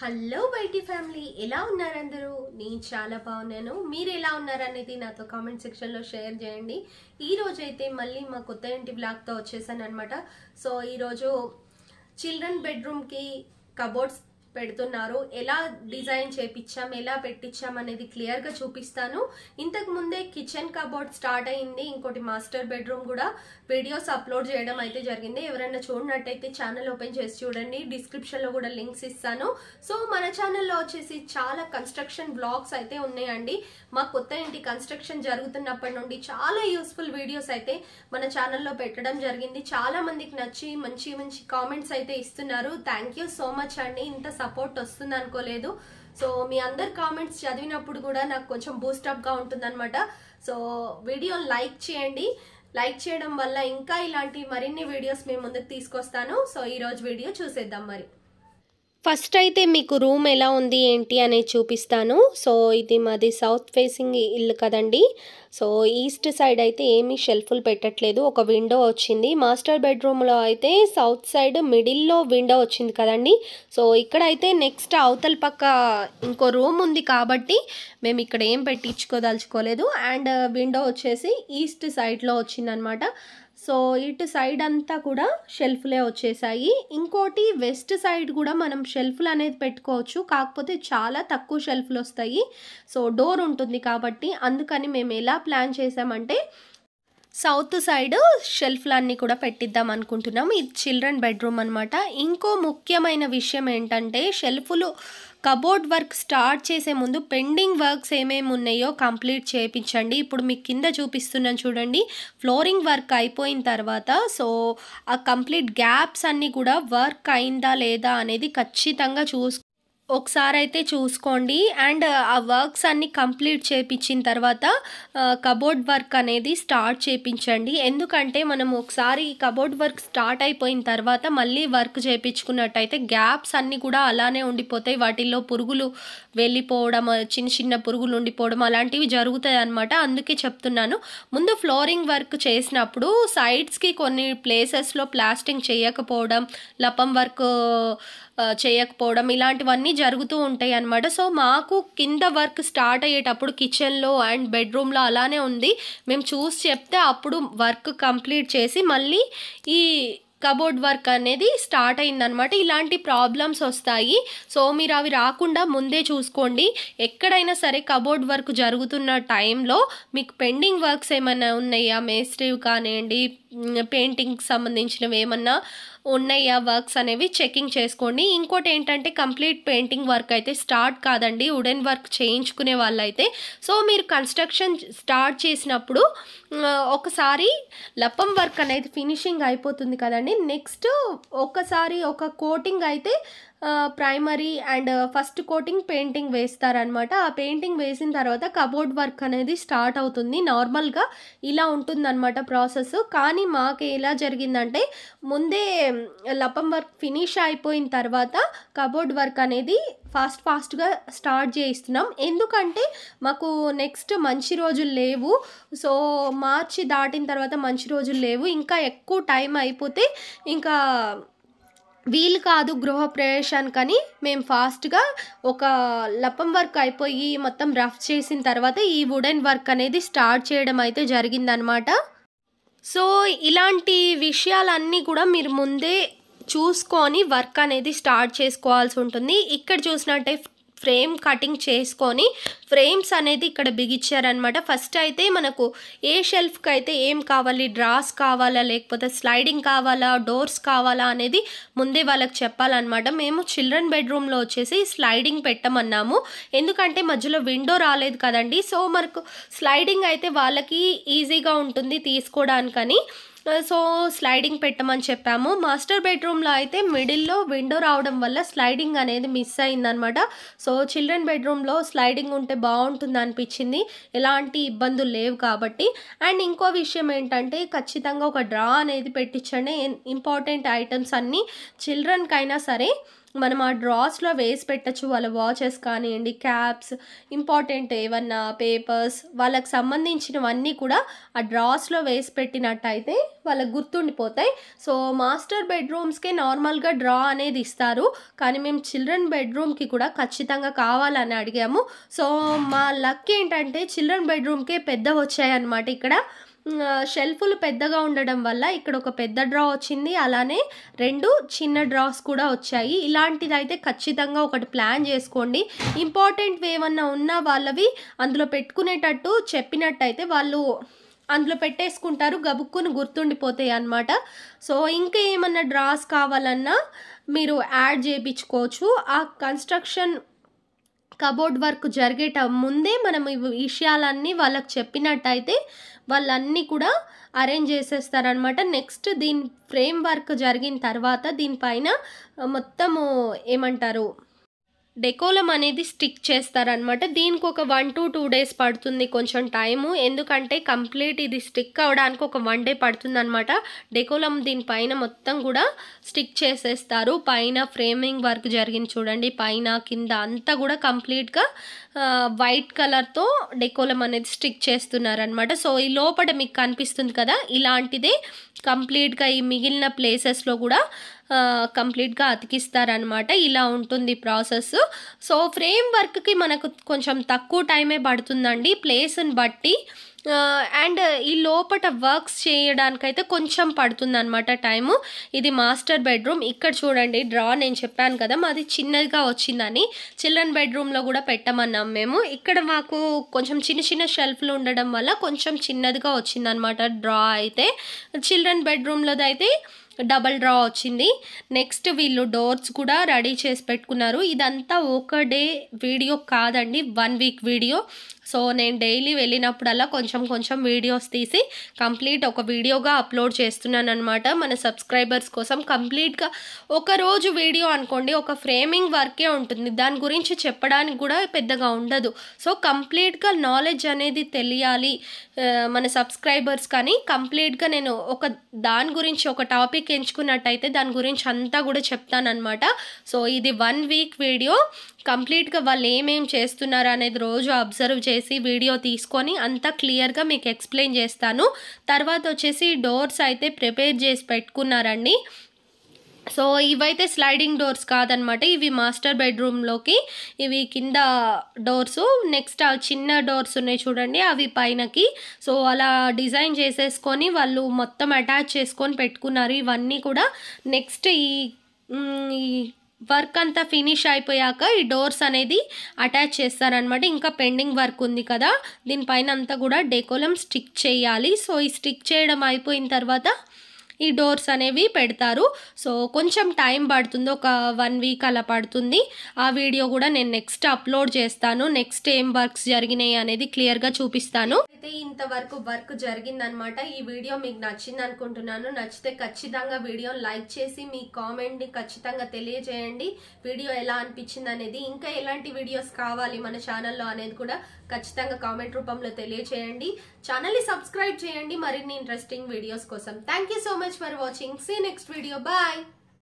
Hello బయటి family ఎలా ఉన్నారందరూ నేను చాలా బాగున్నాను మీరు ఎలా ఉన్నారనేది నాతో కామెంట్ సెక్షన్లో షేర్ చేయండి ఈరోజు అయితే మళ్ళీ మా కొత్త ఇంటి బ్లాగ్తో వచ్చేసాను అనమాట సో ఈరోజు చిల్డ్రన్ బెడ్రూమ్కి కబోర్డ్స్ పెడుతున్నారు ఎలా డిజైన్ చేపించాం ఎలా పెట్టించాం అనేది క్లియర్గా చూపిస్తాను ఇంతకు ముందే కిచెన్ కబోర్డ్ స్టార్ట్ అయింది ఇంకోటి మాస్టర్ బెడ్రూమ్ కూడా వీడియోస్ అప్లోడ్ చేయడం అయితే జరిగింది ఎవరైనా చూడనట్టయితే ఛానల్ ఓపెన్ చేసి చూడండి డిస్క్రిప్షన్లో కూడా లింక్స్ ఇస్తాను సో మన ఛానల్లో వచ్చేసి చాలా కన్స్ట్రక్షన్ బ్లాగ్స్ అయితే ఉన్నాయండి మా కొత్త ఇంటి కన్స్ట్రక్షన్ జరుగుతున్నప్పటి నుండి చాలా యూస్ఫుల్ వీడియోస్ అయితే మన ఛానల్లో పెట్టడం జరిగింది చాలా మందికి నచ్చి మంచి మంచి కామెంట్స్ అయితే ఇస్తున్నారు థ్యాంక్ సో మచ్ అండి ఇంత సపోర్ట్ వస్తుంది అనుకోలేదు సో మీ అందరి కామెంట్స్ చదివినప్పుడు కూడా నాకు కొంచెం బూస్టప్గా ఉంటుందన్నమాట సో వీడియోని లైక్ చేయండి లైక్ చేయడం వల్ల ఇంకా ఇలాంటి మరిన్ని వీడియోస్ మేము ముందుకు తీసుకొస్తాను సో ఈరోజు వీడియో చూసేద్దాం మరి ఫస్ట్ అయితే మీకు రూమ్ ఎలా ఉంది ఏంటి అనేది చూపిస్తాను సో ఇది మాది సౌత్ ఫేసింగ్ ఇల్లు కదండి సో ఈస్ట్ సైడ్ అయితే ఏమీ షెల్ఫ్లు పెట్టట్లేదు ఒక విండో వచ్చింది మాస్టర్ బెడ్రూమ్లో అయితే సౌత్ సైడ్ మిడిల్లో విండో వచ్చింది కదండి సో ఇక్కడైతే నెక్స్ట్ అవతల పక్క ఇంకో రూమ్ ఉంది కాబట్టి మేము ఇక్కడ ఏం పెట్టించుకోదలుచుకోలేదు అండ్ విండో వచ్చేసి ఈస్ట్ సైడ్లో వచ్చిందనమాట సో ఇటు సైడ్ అంతా కూడా షెల్ఫ్లే వచ్చేసాయి ఇంకోటి వెస్ట్ సైడ్ కూడా మనం షెల్ఫ్లు అనేది పెట్టుకోవచ్చు కాకపోతే చాలా తక్కువ షెల్ఫ్లు వస్తాయి సో డోర్ ఉంటుంది కాబట్టి అందుకని మేము ఎలా ప్లాన్ చేసామంటే సౌత్ సైడ్ షెల్ఫ్లన్నీ కూడా పెట్టిద్దాం అనుకుంటున్నాం ఇది చిల్డ్రన్ బెడ్రూమ్ అనమాట ఇంకో ముఖ్యమైన విషయం ఏంటంటే షెల్ఫ్లు కబోర్డ్ వర్క్ స్టార్ట్ చేసే ముందు పెండింగ్ వర్క్స్ ఏమేమి ఉన్నాయో కంప్లీట్ చేయించండి ఇప్పుడు మీకు కింద చూపిస్తున్నాను చూడండి ఫ్లోరింగ్ వర్క్ అయిపోయిన తర్వాత సో ఆ కంప్లీట్ గ్యాప్స్ అన్నీ కూడా వర్క్ అయిందా లేదా అనేది ఖచ్చితంగా చూస్ ఒకసారి అయితే చూసుకోండి అండ్ ఆ వర్క్స్ అన్నీ కంప్లీట్ చేపించిన తర్వాత కబోర్డ్ వర్క్ అనేది స్టార్ట్ చేపించండి ఎందుకంటే మనం ఒకసారి కబోర్డ్ వర్క్ స్టార్ట్ అయిపోయిన తర్వాత మళ్ళీ వర్క్ చేపించుకున్నట్టయితే గ్యాప్స్ అన్నీ కూడా అలానే ఉండిపోతాయి వాటిల్లో పురుగులు వెళ్ళిపోవడం చిన్న చిన్న పురుగులు ఉండిపోవడం అలాంటివి జరుగుతాయి అనమాట అందుకే చెప్తున్నాను ముందు ఫ్లోరింగ్ వర్క్ చేసినప్పుడు సైడ్స్కి కొన్ని ప్లేసెస్లో ప్లాస్టింగ్ చేయకపోవడం లపం వర్క్ చేయకపోవడం ఇలాంటివన్నీ జరుగుతూ ఉంటాయి అనమాట సో మాకు కింద వర్క్ స్టార్ట్ అయ్యేటప్పుడు కిచెన్లో అండ్ బెడ్రూమ్లో అలానే ఉంది మేము చూసి చెప్తే అప్పుడు వర్క్ కంప్లీట్ చేసి మళ్ళీ ఈ కబోర్డ్ వర్క్ అనేది స్టార్ట్ అయిందనమాట ఇలాంటి ప్రాబ్లమ్స్ వస్తాయి సో మీరు అవి రాకుండా ముందే చూసుకోండి ఎక్కడైనా సరే కబోర్డ్ వర్క్ జరుగుతున్న టైంలో మీకు పెండింగ్ వర్క్స్ ఏమైనా ఉన్నాయా మేస్త్రీవి కానివ్వండి పెయింటింగ్కి సంబంధించినవి ఏమన్నా ఉన్నాయా వర్క్స్ అనేవి చెకింగ్ చేసుకోండి ఇంకోటి ఏంటంటే కంప్లీట్ పెయింటింగ్ వర్క్ అయితే స్టార్ట్ కాదండి వుడెన్ వర్క్ చేయించుకునే వాళ్ళైతే సో మీరు కన్స్ట్రక్షన్ స్టార్ట్ చేసినప్పుడు ఒకసారి లప్పం వర్క్ అనేది ఫినిషింగ్ అయిపోతుంది కదండి నెక్స్ట్ ఒకసారి ఒక కోటింగ్ అయితే primary and first coating painting వేస్తారనమాట ఆ పెయింటింగ్ uh, వేసిన తర్వాత కబోర్డ్ వర్క్ అనేది స్టార్ట్ అవుతుంది నార్మల్గా ఇలా ఉంటుందన్నమాట ప్రాసెస్ కానీ మాకు ఎలా జరిగిందంటే ముందే లపం వర్క్ ఫినిష్ అయిపోయిన తర్వాత కబోర్డ్ వర్క్ అనేది ఫాస్ట్ ఫాస్ట్గా స్టార్ట్ చేయిస్తున్నాం ఎందుకంటే మాకు నెక్స్ట్ మంచి రోజులు లేవు సో మార్చి దాటిన తర్వాత మంచి రోజులు లేవు ఇంకా ఎక్కువ టైం అయిపోతే ఇంకా వీలు కాదు గృహ అని మేము ఫాస్ట్గా ఒక లప్పం వర్క్ అయిపోయి మొత్తం రఫ్ చేసిన తర్వాత ఈ వుడెన్ వర్క్ అనేది స్టార్ట్ చేయడం అయితే జరిగిందనమాట సో ఇలాంటి విషయాలన్నీ కూడా మీరు ముందే చూసుకొని వర్క్ అనేది స్టార్ట్ చేసుకోవాల్సి ఉంటుంది ఇక్కడ చూసినట్టే ఫ్రేమ్ కటింగ్ చేసుకొని ఫ్రేమ్స్ అనేది ఇక్కడ బిగించారనమాట ఫస్ట్ అయితే మనకు ఏ షెల్ఫ్కి అయితే ఏం కావాలి డ్రాస్ కావాలా లేకపోతే స్లైడింగ్ కావాలా డోర్స్ కావాలా అనేది ముందే వాళ్ళకి చెప్పాలన్నమాట మేము చిల్డ్రన్ బెడ్రూమ్లో వచ్చేసి స్లైడింగ్ పెట్టమన్నాము ఎందుకంటే మధ్యలో విండో రాలేదు కదండి సో మనకు స్లైడింగ్ అయితే వాళ్ళకి ఈజీగా ఉంటుంది తీసుకోవడానికని సో స్లైడింగ్ పెట్టమని చెప్పాము మాస్టర్ బెడ్రూమ్లో అయితే మిడిల్లో విండో రావడం వల్ల స్లైడింగ్ అనేది మిస్ అయిందనమాట సో చిల్డ్రన్ బెడ్రూమ్లో స్లైడింగ్ ఉంటే బాగుంటుంది అనిపించింది ఎలాంటి ఇబ్బందులు లేవు కాబట్టి అండ్ ఇంకో విషయం ఏంటంటే ఖచ్చితంగా ఒక డ్రా అనేది పెట్టించండి ఇంపార్టెంట్ ఐటమ్స్ అన్నీ చిల్డ్రన్కైనా సరే మనం ఆ డ్రాస్లో వేసి పెట్టచ్చు వాళ్ళ వాచెస్ కానివ్వండి క్యాప్స్ ఇంపార్టెంట్ ఏమన్నా పేపర్స్ వాళ్ళకి సంబంధించినవన్నీ కూడా ఆ డ్రాస్లో వేసి పెట్టినట్టయితే వాళ్ళకి గుర్తుండిపోతాయి సో మాస్టర్ బెడ్రూమ్స్కే నార్మల్గా డ్రా అనేది ఇస్తారు కానీ మేము చిల్డ్రన్ బెడ్రూమ్కి కూడా ఖచ్చితంగా కావాలని అడిగాము సో మా లక్ ఏంటంటే చిల్డ్రన్ బెడ్రూమ్కే పెద్దవి వచ్చాయన్నమాట ఇక్కడ షెల్ఫ్లు పెద్దగా ఉండడం వల్ల ఇక్కడ ఒక పెద్ద డ్రా వచ్చింది అలానే రెండు చిన్న డ్రాస్ కూడా వచ్చాయి ఇలాంటిదైతే ఖచ్చితంగా ఒకటి ప్లాన్ చేసుకోండి ఇంపార్టెంట్ ఏమన్నా ఉన్నా వాళ్ళవి అందులో పెట్టుకునేటట్టు చెప్పినట్టయితే వాళ్ళు అందులో పెట్టేసుకుంటారు గబుక్కుని గుర్తుండిపోతాయి అనమాట సో ఇంకా ఏమన్నా డ్రాస్ కావాలన్నా మీరు యాడ్ చేయించుకోవచ్చు ఆ కన్స్ట్రక్షన్ కబోర్డ్ వర్క్ జరిగేట ముందే మనం ఈ విషయాలన్నీ వాళ్ళకి చెప్పినట్టయితే వాళ్ళన్నీ కూడా అరేంజ్ చేసేస్తారనమాట నెక్స్ట్ దీని ఫ్రేమ్ వర్క్ జరిగిన తర్వాత దీనిపైన మొత్తము ఏమంటారు డెకోలం అనేది స్టిక్ చేస్తారనమాట దీనికి ఒక వన్ టు టూ డేస్ పడుతుంది కొంచెం టైము ఎందుకంటే కంప్లీట్ ఇది స్టిక్ అవడానికి ఒక వన్ డే పడుతుంది అనమాట డెకోలం దీనిపైన మొత్తం కూడా స్టిక్ చేసేస్తారు పైన ఫ్రేమింగ్ వర్క్ జరిగింది చూడండి పైన కింద అంతా కూడా కంప్లీట్గా వైట్ కలర్తో డెకోలం అనేది స్టిక్ చేస్తున్నారనమాట సో ఈ లోపల మీకు కనిపిస్తుంది కదా ఇలాంటిదే కంప్లీట్గా ఈ మిగిలిన ప్లేసెస్లో కూడా కంప్లీట్గా అతికిస్తారనమాట ఇలా ఉంటుంది ప్రాసెస్ సో ఫ్రేమ్ వర్క్కి మనకు కొంచెం తక్కువ టైమే పడుతుందండి ప్లేస్ని బట్టి అండ్ ఈ లోపల వర్క్స్ చేయడానికైతే కొంచెం పడుతుంది అనమాట టైము ఇది మాస్టర్ బెడ్రూమ్ ఇక్కడ చూడండి డ్రా నేను చెప్పాను కదా మాది చిన్నదిగా వచ్చిందని చిల్డ్రన్ బెడ్రూమ్లో కూడా పెట్టమన్నాం మేము ఇక్కడ మాకు కొంచెం చిన్న చిన్న షెల్ఫ్లు ఉండడం వల్ల కొంచెం చిన్నదిగా వచ్చిందనమాట డ్రా అయితే చిల్డ్రన్ బెడ్రూమ్లోది అయితే డబల్ డ్రా వచ్చింది నెక్స్ట్ వీళ్ళు డోర్స్ కూడా రెడీ చేసి పెట్టుకున్నారు ఇదంతా ఒక డే వీడియో కాదండి వన్ వీక్ వీడియో సో నేను డైలీ వెళ్ళినప్పుడల్లా కొంచెం కొంచెం వీడియోస్ తీసి కంప్లీట్ ఒక వీడియోగా అప్లోడ్ చేస్తున్నాను అనమాట మన సబ్స్క్రైబర్స్ కోసం కంప్లీట్గా ఒక రోజు వీడియో అనుకోండి ఒక ఫ్రేమింగ్ వర్కే ఉంటుంది దాని గురించి చెప్పడానికి కూడా పెద్దగా ఉండదు సో కంప్లీట్గా నాలెడ్జ్ అనేది తెలియాలి మన సబ్స్క్రైబర్స్ కానీ కంప్లీట్గా నేను ఒక దాని గురించి ఒక టాపిక్ ఎంచుకున్నట్టయితే దాని గురించి అంతా కూడా చెప్తానమాట సో ఇది వన్ వీక్ వీడియో కంప్లీట్గా వాళ్ళు ఏమేమి చేస్తున్నారు అనేది రోజు అబ్జర్వ్ చేసి చేసి వీడియో తీసుకొని అంతా క్లియర్గా మీకు ఎక్స్ప్లెయిన్ చేస్తాను తర్వాత వచ్చేసి డోర్స్ అయితే ప్రిపేర్ చేసి పెట్టుకున్నారండి సో ఇవైతే స్లైడింగ్ డోర్స్ కాదనమాట ఇవి మాస్టర్ బెడ్రూమ్లోకి ఇవి కింద డోర్స్ నెక్స్ట్ ఆ చిన్న డోర్స్ ఉన్నాయి చూడండి అవి పైనకి సో అలా డిజైన్ చేసేసుకొని వాళ్ళు మొత్తం అటాచ్ చేసుకొని పెట్టుకున్నారు ఇవన్నీ కూడా నెక్స్ట్ ఈ వర్క్ అంతా ఫినిష్ అయిపోయాక ఈ డోర్స్ అనేది అటాచ్ చేస్తారనమాట ఇంకా పెండింగ్ వర్క్ ఉంది కదా దీనిపైన అంతా కూడా డెకోలం స్టిక్ చేయాలి సో ఈ స్టిక్ చేయడం అయిపోయిన తర్వాత ఈ డోర్స్ అనేవి పెడతారు సో కొంచెం టైం పడుతుంది ఒక వన్ వీక్ అలా పడుతుంది ఆ వీడియో కూడా నేను నెక్స్ట్ అప్లోడ్ చేస్తాను నెక్స్ట్ ఏం వర్క్స్ జరిగినాయి అనేది క్లియర్గా చూపిస్తాను అయితే ఇంతవరకు వర్క్ జరిగిందనమాట ఈ వీడియో మీకు నచ్చింది అనుకుంటున్నాను నచ్చితే ఖచ్చితంగా వీడియో లైక్ చేసి మీ కామెంట్ని ఖచ్చితంగా తెలియజేయండి వీడియో ఎలా అనిపించింది అనేది ఇంకా ఎలాంటి వీడియోస్ కావాలి మన ఛానల్లో అనేది కూడా ఖచ్చితంగా కామెంట్ రూపంలో తెలియజేయండి ఛానల్ని సబ్స్క్రైబ్ చేయండి మరిన్ని ఇంట్రెస్టింగ్ వీడియోస్ కోసం thank so much much for watching. See you next video. Bye.